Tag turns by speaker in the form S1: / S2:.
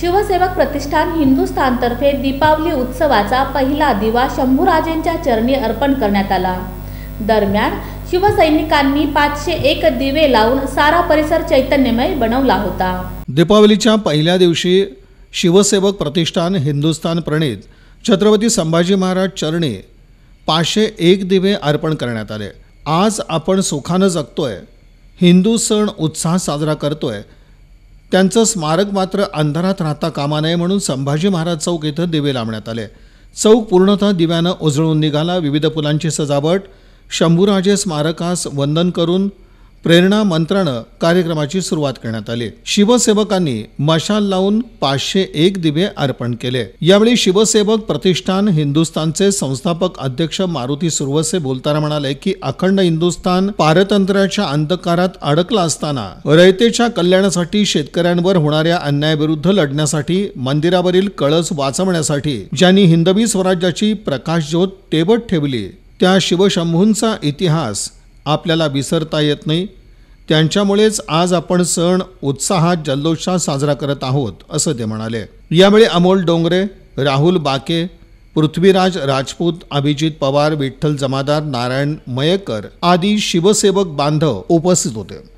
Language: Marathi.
S1: शिवसेवक प्रतिष्ठान हिंदुस्थानतर्फे दीपावली उत्सवाचा पहिला दिवा शंभूराजेंच्या चरणी अर्पण करण्यात आला दरम्यान शिवसैनिकांनी पाचशे एक दिवे लावून सारा परिसर चैतन्यमय बनवला होता
S2: दीपावलीच्या पहिल्या दिवशी शिवसेवक प्रतिष्ठान हिंदुस्थान प्रणित छत्रपती संभाजी महाराज चरणी पाचशे एक दिवे अर्पण करण्यात आले आज आपण सुखानं जगतोय हिंदू सण उत्साह साजरा करतोय त्यांचं स्मारक मात्र अंधारात राहता कामा नये म्हणून संभाजी महाराज चौक इथं दिवे लावण्यात आले चौक पूर्णतः दिव्यानं उजळून निघाला विविध फुलांची सजावट शंभूराजे स्मारकास वंदन करून प्रेरणा मंत्रानं कार्यक्रमाची सुरुवात करण्यात आली शिवसेवकांनी मशाल लावून पाचशे एक दिवे अर्पण केले यावेळी शिवसेवक प्रतिष्ठान हिंदुस्थानचे संस्थापक अध्यक्ष मारुती सुरवसे बोलताना म्हणाले की अखंड हिंदुस्थान पारतंत्र्याच्या अंधकारात अडकला असताना रयतेच्या कल्याणासाठी शेतकऱ्यांवर होणाऱ्या अन्यायाविरुद्ध लढण्यासाठी मंदिरावरील कळस वाचवण्यासाठी ज्यांनी हिंदवी स्वराज्याची प्रकाशज्योत तेवत ठेवली त्या शिवशंभूंचा इतिहास आपल्याला विसरता येत नाही त्यांच्यामुळेच आज आपण सण उत्साहात जल्लोषात साजरा करत आहोत असं ते म्हणाले यावेळी अमोल डोंगरे राहुल बाके पृथ्वीराज राजपूत अभिजित पवार विठ्ठल जमादार नारायण मयेकर आदी शिवसेवक बांधव उपस्थित होते